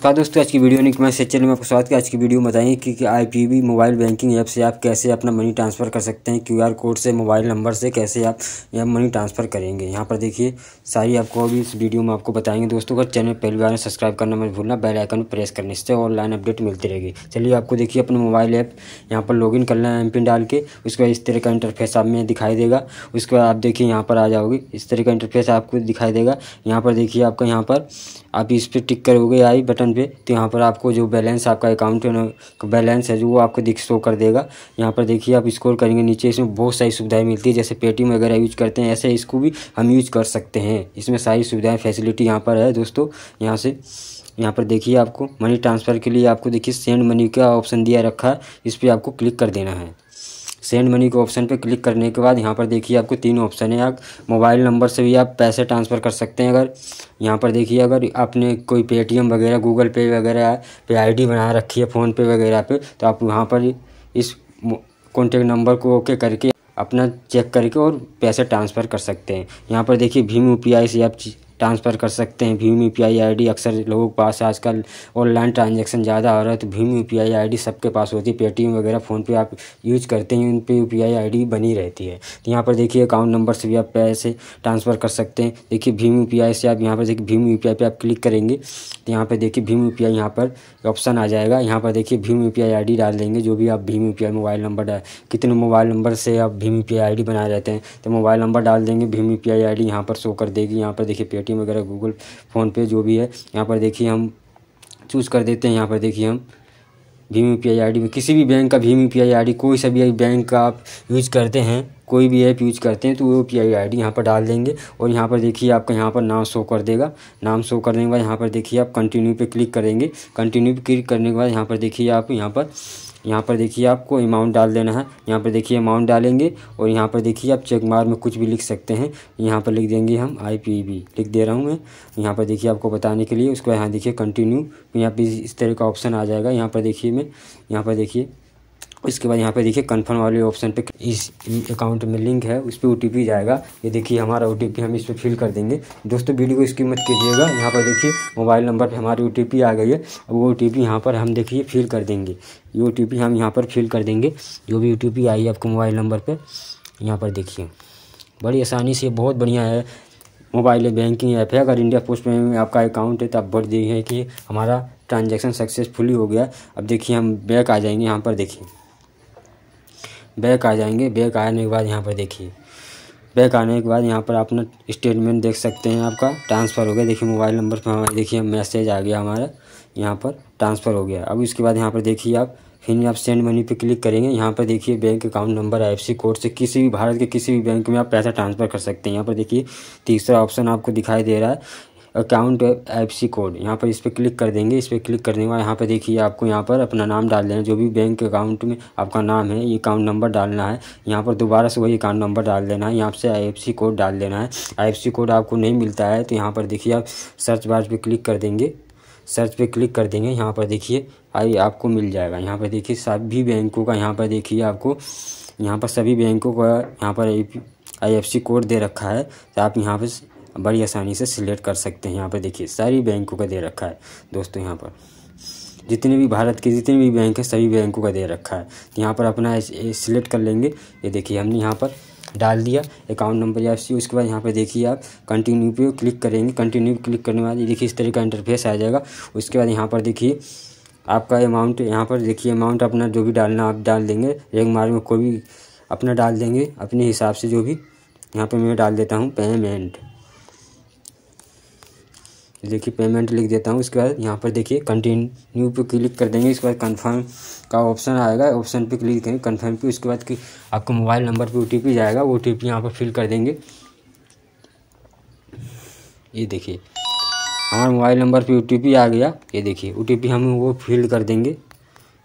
नमस्कार दोस्तों आज की वीडियो निक मैं चैनल में आपको स्वागत है आज की वीडियो में बताएंगे कि, कि आईपीबी मोबाइल बैंकिंग ऐप से आप कैसे अपना मनी ट्रांसफ़र कर सकते हैं क्यूआर कोड से मोबाइल नंबर से कैसे आप यह मनी ट्रांसफ़र करेंगे यहाँ पर देखिए सारी आपको अभी इस वीडियो में आपको बताएंगे दोस्तों अगर चैनल पहली बार सब्सक्राइब करना मत भूलना बेल आइकन प्रेस करने से ऑनलाइन अपडेट मिलती रहेगी चलिए आपको देखिए अपने मोबाइल ऐप यहाँ पर लॉग इन करना है एम पिन डाल के उसके बाद इस तरह का इंटरफेस आप में दिखाई देगा उसके बाद आप देखिए यहाँ पर आ जाओगे इस तरह का इंटरफेस आपको दिखाई देगा यहाँ पर देखिए आपका यहाँ पर आप इस पर टिक करोगे आई बटन ऑप्शन पे तो यहाँ पर आपको जो बैलेंस आपका अकाउंट बैलेंस है जो वो आपको दिख शो कर देगा यहाँ पर देखिए आप स्कोर करेंगे नीचे इसमें बहुत सारी सुविधाएं मिलती है जैसे पेटीएम वगैरह यूज करते हैं ऐसे इसको भी हम यूज कर सकते हैं इसमें सारी सुविधाएँ फैसिलिटी यहाँ पर है दोस्तों यहाँ से यहाँ पर देखिए आपको मनी ट्रांसफ़र के लिए आपको देखिए सेंड मनी का ऑप्शन दिया रखा है इस पर आपको क्लिक कर देना है सेंड मनी के ऑप्शन पर क्लिक करने के बाद यहाँ पर देखिए आपको तीन ऑप्शन है आप मोबाइल नंबर से भी आप पैसे ट्रांसफ़र कर सकते हैं अगर यहाँ पर देखिए अगर आपने कोई पेटीएम वगैरह गूगल पे वगैरह पे आईडी बना रखी है फ़ोनपे वगैरह पे तो आप वहाँ पर इस कॉन्टेक्ट नंबर को ओके करके अपना चेक करके और पैसे ट्रांसफ़र कर सकते हैं यहाँ पर देखिए भीम यू से आप ट्रांसफ़र कर सकते हैं भीम यू पी अक्सर लोगों के पास आजकल ऑनलाइन ट्रांजेक्शन ज़्यादा हो रहा है तो भीम यू पी सबके पास होती है पेटीएम वगैरह फ़ोनपे आप यूज करते हैं उन पर यू पी बनी रहती है तो यहाँ पर देखिए अकाउंट नंबर से भी आप पैसे ट्रांसफ़र कर सकते हैं देखिए भीम यू से आप यहाँ पर देखिए भीम यू पी पे आप क्लिक करेंगे तो यहाँ पर देखिए भीम यू पी यहाँ पर ऑप्शन आ जाएगा यहाँ पर देखिए भीम यू पी डाल देंगे जो भी आप भीम यू पी मोबाइल नंबर डाल कितने मोबाइल नंबर से आप भीम यू पी बनाए रहते हैं तो मोबाइल नंबर डाल देंगे भीम यू पी यहाँ पर शो कर देगी यहाँ पर देखिए पेटीएम पेटीएम वगैरह गूगल फ़ोनपे जो भी है यहाँ पर देखिए हम चूज़ कर देते हैं यहाँ पर देखिए हम भीम यू पी आई में किसी भी बैंक का भीम यू पी आई कोई सा भी बैंक का आप यूज़ करते हैं कोई भी ऐप यूज़ करते हैं तो वो पी आई आई डी यहाँ पर डाल देंगे और यहाँ पर देखिए आपका यहाँ पर नाम शो कर देगा नाम शो करने के बाद यहाँ पर देखिए आप कंटिन्यू पे क्लिक करेंगे कंटिन्यू पे क्लिक करने के बाद यहाँ पर देखिए आप यहाँ पर यहाँ पर देखिए आपको अमाउंट डाल देना है यहाँ पर देखिए अमाउंट डालेंगे और यहाँ पर देखिए आप चेक मार में कुछ भी लिख सकते हैं यहाँ पर लिख देंगे हम आई पी बी लिख दे रहा हूँ मैं यहाँ पर देखिए आपको बताने के लिए उसको यहाँ देखिए कंटिन्यू तो यहाँ पर इस तरह का ऑप्शन आ जाएगा यहाँ पर देखिए मैं यहाँ पर देखिए इसके बाद यहाँ पे देखिए कन्फर्म वाले ऑप्शन पे इस अकाउंट में लिंक है उस पर ओ जाएगा ये देखिए हमारा ओ हम इस पर फिल कर देंगे दोस्तों वीडियो को इसकी मत कीजिएगा यहाँ पर देखिए मोबाइल नंबर पे हमारी ओ आ गई है अब वो ओ टी यहाँ पर हम देखिए फिल कर देंगे ये ओ हम यहाँ पर फिल कर देंगे जो भी ओ आई है आपको मोबाइल नंबर पर यहाँ पर देखिए बड़ी आसानी से बहुत बढ़िया है मोबाइल बैंकिंग ऐप है अगर इंडिया पोस्ट पेमेंट में आपका अकाउंट है तो आप बढ़ दिए कि हमारा ट्रांजेक्शन सक्सेसफुली हो गया अब देखिए हम बैक आ जाएंगे यहाँ पर देखिए बैक आ जाएंगे बैक आने के बाद यहाँ पर देखिए बैक आने के बाद यहाँ पर अपना स्टेटमेंट देख सकते हैं आपका ट्रांसफ़र हो गया देखिए मोबाइल नंबर पर हमारे देखिए मैसेज आ गया हमारा यहाँ पर ट्रांसफ़र हो गया अब इसके बाद यहाँ पर देखिए आप फिर आप सेंड मनी पे क्लिक करेंगे यहाँ पर देखिए bank account number I code से किसी भी भारत के किसी भी बैंक में आप पैसा ट्रांसफ़र कर सकते हैं यहाँ पर देखिए तीसरा ऑप्शन आपको दिखाई दे रहा है अकाउंट एफ सी कोड यहाँ पर इस पर क्लिक कर देंगे इस पर क्लिक करने के बाद यहाँ पर देखिए आपको यहाँ पर अपना नाम डाल देना जो भी बैंक अकाउंट में आपका नाम है ये अकाउंट नंबर डालना है यहाँ पर दोबारा से वही अकाउंट नंबर डाल देना है यहाँ से आई कोड डाल देना है आई कोड आपको नहीं मिलता है तो यहाँ पर देखिए आप सर्च बार पर क्लिक कर देंगे सर्च पे क्लिक कर देंगे यहाँ पर देखिए आई आपको मिल जाएगा यहाँ पर देखिए सभी बैंकों का यहाँ पर देखिए आपको यहाँ पर सभी बैंकों का यहाँ पर आई एफ सी कोड दे रखा है तो आप यहाँ पर बड़ी आसानी से सिलेक्ट कर सकते हैं यहाँ पर देखिए सारी बैंकों का दे रखा है दोस्तों यहाँ पर जितने भी भारत के जितने भी बैंक हैं सभी बैंकों का दे रखा है तो यहाँ पर अपना सिलेक्ट कर लेंगे ये देखिए हमने यहाँ पर डाल दिया अकाउंट नंबर या सी उसके बाद यहाँ पे देखिए आप कंटिन्यू पे क्लिक करेंगे कंटिन्यू क्लिक करने के बाद देखिए इस तरह का इंटरफेस आ जाएगा उसके बाद यहाँ पर देखिए आपका अमाउंट यहाँ पर देखिए अमाउंट अपना जो भी डालना आप डाल देंगे रेग मार्ग में कोई भी अपना डाल देंगे अपने हिसाब से जो भी यहाँ पर मैं डाल देता हूँ पेमेंट देखिए पेमेंट लिख देता हूँ उसके बाद यहाँ पर देखिए कंटिन्यू पे क्लिक कर देंगे इसके बाद कंफर्म का ऑप्शन आएगा ऑप्शन पे क्लिक करेंगे कंफर्म पे उसके बाद कि आपको मोबाइल नंबर पे ओटीपी जाएगा ओ टी यहाँ पर फिल कर देंगे ये देखिए हमारे मोबाइल नंबर पे ओटीपी आ गया ये देखिए ओ हम वो फिल कर देंगे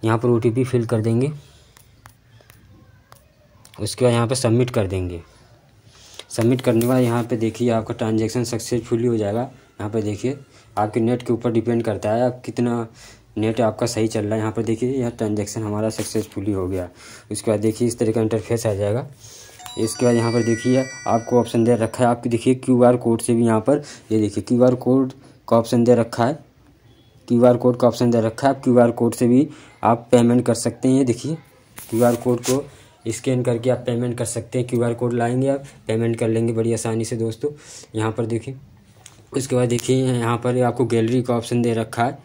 यहाँ पर ओ फिल कर देंगे उसके बाद यहाँ पर सबमिट कर देंगे सबमिट करने के बाद यहाँ पर देखिए आपका ट्रांजेक्शन सक्सेसफुली हो जाएगा यहाँ पर देखिए आपके नेट के ऊपर डिपेंड करता है आप कितना नेट आपका सही चल रहा है यहाँ पर देखिए यह ट्रांजेक्शन हमारा सक्सेसफुली हो गया उसके बाद देखिए इस तरह का इंटरफेस आ जाएगा इसके बाद यहाँ पर देखिए आपको ऑप्शन दे रखा है आप देखिए क्यू आर कोड से भी यहाँ पर ये देखिए क्यू आर कोड का ऑप्शन दे रखा है क्यू आर कोड का ऑप्शन दे रखा है आप क्यू आर कोड से भी आप पेमेंट कर सकते हैं ये देखिए क्यू आर कोड को स्कैन करके आप पेमेंट कर सकते हैं क्यू आर कोड लाएंगे आप पेमेंट कर लेंगे बड़ी आसानी से दोस्तों यहाँ पर देखिए उसके बाद देखिए यहाँ पर आपको गैलरी का ऑप्शन दे रखा है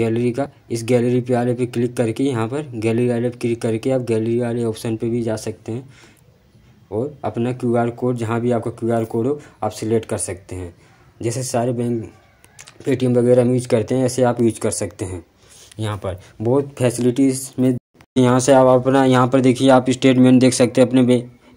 गैलरी का इस गैलरी पे वाले पे क्लिक करके यहाँ पर गैलरी वाले पे क्लिक करके आप गैलरी वाले ऑप्शन पे भी जा सकते हैं और अपना क्यू आर कोड जहाँ भी आपका क्यू आर कोड हो आप सिलेक्ट कर सकते हैं जैसे सारे बैंक पेटीएम वगैरह हम यूज करते हैं ऐसे आप यूज कर सकते हैं यहाँ पर बहुत फैसिलिटीज़ में यहाँ से आप अपना यहाँ पर देखिए आप स्टेटमेंट देख सकते हैं अपने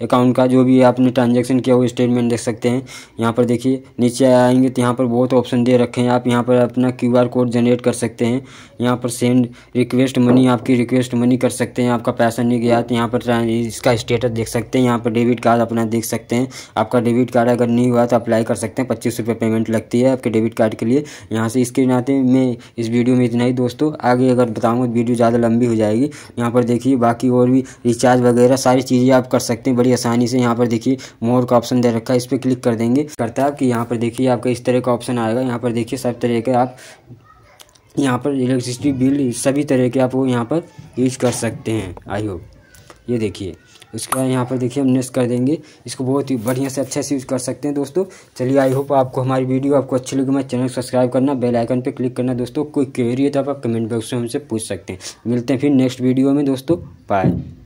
अकाउंट का जो भी आपने ट्रांजेक्शन किया वो स्टेटमेंट देख सकते हैं यहाँ पर देखिए नीचे आएंगे तो यहाँ पर बहुत ऑप्शन दे रखे हैं आप यहाँ पर अपना क्यू कोड जनरेट कर सकते हैं यहाँ पर सेंड रिक्वेस्ट मनी आपकी रिक्वेस्ट मनी कर सकते हैं आपका पैसा नहीं गया तो यहाँ पर इसका स्टेटस देख सकते हैं यहाँ पर डेबिट कार्ड अपना देख सकते हैं आपका डेबिट कार्ड अगर नहीं हुआ तो अप्लाई कर सकते हैं पच्चीस रुपये पेमेंट लगती है आपके डेबिट कार्ड के लिए यहाँ से इसके नाते मैं इस वीडियो में इतना ही दोस्तों आगे अगर बताऊँगा तो वीडियो ज़्यादा लंबी हो जाएगी यहाँ पर देखिए बाकी और भी रिचार्ज वगैरह सारी चीज़ें आप कर सकते हैं बड़ी बड़ी आसानी से यहाँ पर देखिए मोर का ऑप्शन दे रखा है इस पर क्लिक कर देंगे करता है कि यहाँ पर देखिए आपका इस तरह का ऑप्शन आएगा यहाँ पर देखिए सब तरह के आप यहाँ पर इलेक्ट्रिसिटी बिल सभी तरह के आप वो यहाँ पर यूज़ कर सकते हैं आई होप ये देखिए उसके बाद यहाँ पर देखिए हम नेक्स्ट कर देंगे इसको बहुत ही बढ़िया से अच्छे से यूज़ कर सकते हैं दोस्तों चलिए आई होप आपको हमारी वीडियो आपको अच्छी लगी मैं चैनल सब्सक्राइब करना बेल आइकन पर क्लिक करना दोस्तों कोई क्वेरी है तो आप कमेंट बॉक्स में हमसे पूछ सकते हैं मिलते हैं फिर नेक्स्ट वीडियो में दोस्तों बाय